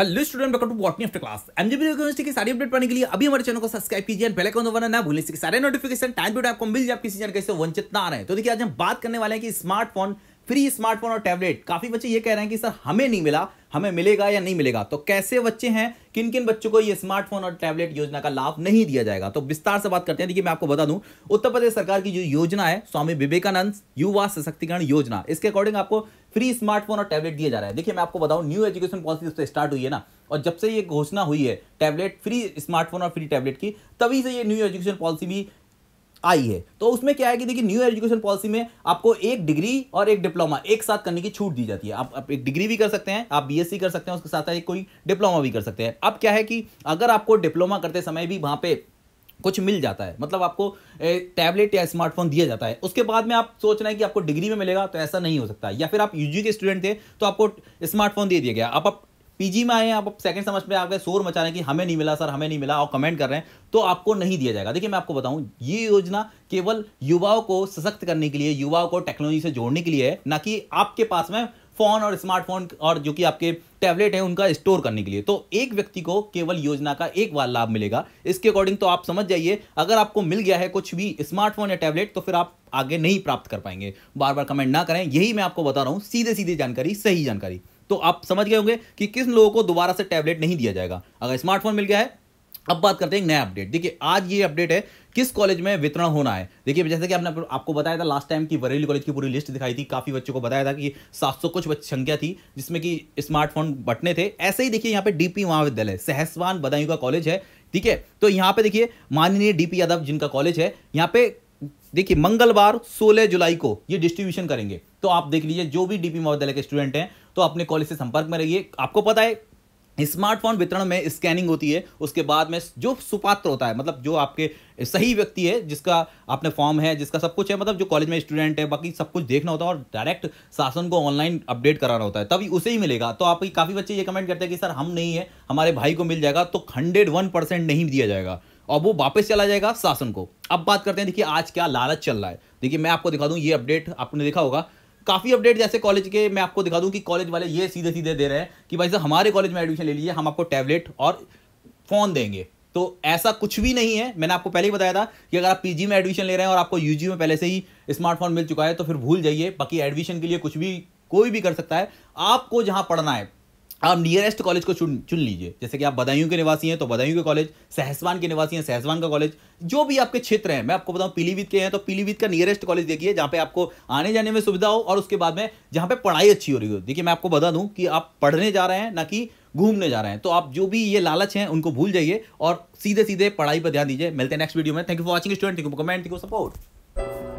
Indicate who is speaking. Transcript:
Speaker 1: hello student welcome to waiting after class जी university की सारी अपडेट पाने के लिए अभी हमारे चैनल को सब्सक्राइब कीजिए एंड पहले कौन ना भूलें सारे नोटिफिकेशन टाइम टू टाइम आपको मिल जाए किसी जानकारी से वंचित ना रहे तो देखिए आज हम बात करने वाले हैं कि स्मार्टफोन फ्री स्मार्टफोन और टैबलेट काफी बच्चे ये कह रहे हैं कि सर हमें नहीं मिला हमें मिलेगा या नहीं मिलेगा तो कैसे बच्चे हैं किन किन बच्चों को ये स्मार्टफोन और टैबलेट योजना का लाभ नहीं दिया जाएगा तो विस्तार से बात करते हैं देखिए मैं आपको बता दूं उत्तर प्रदेश सरकार की जो योजना है स्वामी विवेकानंद युवा सशक्तिकरण योजना इसके अकॉर्डिंग आपको फ्री स्मार्टफोन और टैबलेट दिया जा रहा है देखिए मैं आपको बताऊं न्यू एजुकेशन पॉलिसी जब से स्टार्ट हुई है ना और जब से ये घोषणा हुई है टैबलेट फ्री स्मार्टफोन और फ्री टैबलेट की तभी से ये न्यू एजुकेशन पॉलिसी भी आई है तो उसमें क्या है कि देखिए न्यू एजुकेशन पॉलिसी में आपको एक डिग्री और एक डिप्लोमा एक साथ करने की छूट दी जाती है आप, आप एक डिग्री भी कर सकते हैं आप बीएससी कर सकते हैं उसके साथ साथ कोई डिप्लोमा भी कर सकते हैं अब क्या है कि अगर आपको डिप्लोमा करते समय भी वहाँ पे कुछ मिल जाता है मतलब आपको टैबलेट या स्मार्टफोन दिया जाता है उसके बाद में आप सोच रहे हैं कि आपको डिग्री में मिलेगा तो ऐसा नहीं हो सकता या फिर आप यूजी के स्टूडेंट थे तो आपको स्मार्टफोन दे दिया गया आप अब पीजी में आए हैं आप सेकंड सेमेस्टर में आ गए शोर मचा रहे हैं कि हमें नहीं मिला सर हमें नहीं मिला और कमेंट कर रहे हैं तो आपको नहीं दिया जाएगा देखिए मैं आपको बताऊं ये योजना केवल युवाओं को सशक्त करने के लिए युवाओं को टेक्नोलॉजी से जोड़ने के लिए है ना कि आपके पास में फ़ोन और स्मार्टफोन और जो कि आपके टैबलेट हैं उनका स्टोर करने के लिए तो एक व्यक्ति को केवल योजना का एक बार लाभ मिलेगा इसके अकॉर्डिंग तो आप समझ जाइए अगर आपको मिल गया है कुछ भी स्मार्टफोन या टैबलेट तो फिर आप आगे नहीं प्राप्त कर पाएंगे बार बार कमेंट ना करें यही मैं आपको बता रहा हूँ सीधे सीधे जानकारी सही जानकारी तो आप समझ गए होंगे कि किस लोगों को दोबारा से टैबलेट नहीं दिया जाएगा अगर स्मार्टफोन मिल गया है अब बात करते हैं नया अपडेट देखिए आज ये अपडेट है किस कॉलेज में वितरण होना है देखिए जैसे कि आपने आपको बताया था लास्ट टाइम की बरेली कॉलेज की पूरी लिस्ट दिखाई थी काफी बच्चों को बताया था कि 700 कुछ संख्या थी जिसमें कि स्मार्टफोन बटने थे ऐसे ही देखिए यहाँ पे डीपी महाविद्यालय सहसवान बदायूं का कॉलेज है ठीक है तो यहाँ पे देखिए माननीय डीपी यादव जिनका कॉलेज है यहाँ पे देखिए मंगलवार 16 जुलाई को ये डिस्ट्रीब्यूशन करेंगे तो आप देख लीजिए जो भी डीपी महाविद्यालय के स्टूडेंट हैं तो अपने कॉलेज से संपर्क में रहिए आपको पता है स्मार्टफोन वितरण में स्कैनिंग होती है उसके बाद में जो सुपात्र होता है मतलब जो आपके सही व्यक्ति है जिसका आपने फॉर्म है जिसका सब कुछ है मतलब जो कॉलेज में स्टूडेंट है बाकी सब कुछ देखना होता है और डायरेक्ट शासन को ऑनलाइन अपडेट कराना होता है तभी उसे ही मिलेगा तो आपकी काफ़ी बच्चे ये कमेंट करते हैं कि सर हम नहीं है हमारे भाई को मिल जाएगा तो हंड्रेड वन परसेंट नहीं दिया जाएगा और वो वापस चला जाएगा शासन को अब बात करते हैं देखिए आज क्या लालच चल रहा है देखिए मैं आपको दिखा दूँ ये अपडेट आपने देखा होगा काफ़ी अपडेट जैसे कॉलेज के मैं आपको दिखा दूं कि कॉलेज वाले ये सीधे सीधे दे रहे हैं कि भाई साहब हमारे कॉलेज में एडमिशन ले लीजिए हम आपको टैबलेट और फ़ोन देंगे तो ऐसा कुछ भी नहीं है मैंने आपको पहले ही बताया था कि अगर आप पीजी में एडमिशन ले रहे हैं और आपको यूजी में पहले से ही स्मार्टफोन मिल चुका है तो फिर भूल जाइए बाकी एडमिशन के लिए कुछ भी कोई भी कर सकता है आपको जहां पढ़ना है आप नियरेस्ट कॉलेज को चुन चुन लीजिए जैसे कि आप बदायूं के निवासी हैं तो बदायूं के कॉलेज सहसवान के निवासी हैं सहसवान का कॉलेज जो भी आपके क्षेत्र हैं मैं आपको बताऊं पीलीभीत के हैं तो पीलीभीत का नियरेस्ट कॉलेज देखिए जहाँ पे आपको आने जाने में सुविधा हो और उसके बाद में जहाँ पे पढ़ाई अच्छी हो रही हो देखिए मैं आपको बता दूँ कि आप पढ़ने जा रहे हैं ना कि घूमने जा रहे हैं तो आप जो भी ये लालच हैं उनको भूल जाइए और सीधे सीधे पढ़ाई पर ध्यान दीजिए मिलते हैं नेक्स्ट वीडियो में thank you for watching student thank you comment thank you support